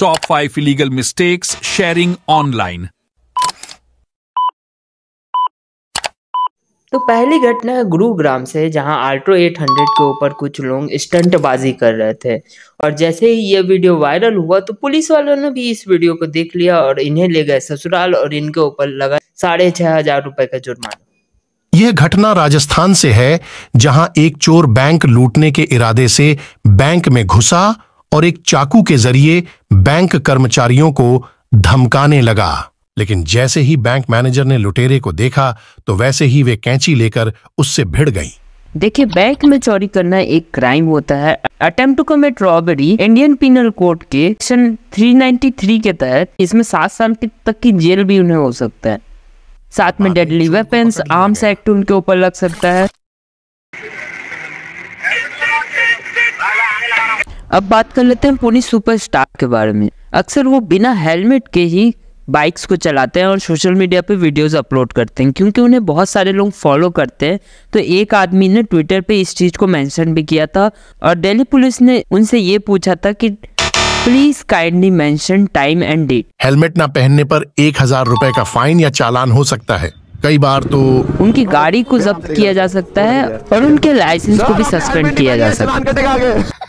Top 5 Illegal Mistakes Sharing Online तो पहली घटना है गुरुग्राम से जहां आल्ट्रो 800 के ऊपर कुछ लोग स्टंटबाजी कर रहे थे और जैसे ही यह वीडियो वायरल हुआ तो पुलिस वालों ने भी इस वीडियो को देख लिया और इन्हें ले गए ससुराल और इनके ऊपर लगा साढ़े छह हजार रुपए का जुर्माना यह घटना राजस्थान से है जहां एक चोर बैंक लूटने के इरादे से बैंक में घुसा और एक चाकू के जरिए बैंक कर्मचारियों को धमकाने लगा लेकिन जैसे ही बैंक मैनेजर ने लुटेरे को देखा तो वैसे ही वे कैंची लेकर उससे भिड़ गई देखिए बैंक में चोरी करना एक क्राइम होता है attempt to commit robbery Indian penal code के सेक्शन 393 के तहत इसमें सात साल तक की जेल भी उन्हें हो सकता है साथ में डेडली वेपन्स आर्म्स एक्ट उनके ऊपर लग सकता है अब बात कर लेते हैं सुपर सुपरस्टार के बारे में अक्सर वो बिना हेलमेट के ही बाइक्स को चलाते हैं और सोशल मीडिया पे वीडियोस अपलोड करते हैं क्योंकि उन्हें बहुत सारे लोग फॉलो करते हैं तो एक आदमी ने ट्विटर पे इस चीज़ को मेंशन भी किया था और दिल्ली पुलिस ने उनसे ये पूछा था कि please kindly mention time and date helmet ना पहनने पर एक हजार रूपए का फाइन या चालान हो सकता है कई बार तो उनकी गाड़ी को जब्त किया जा सकता है और उनके लाइसेंस को भी सस्पेंड किया जा सकता है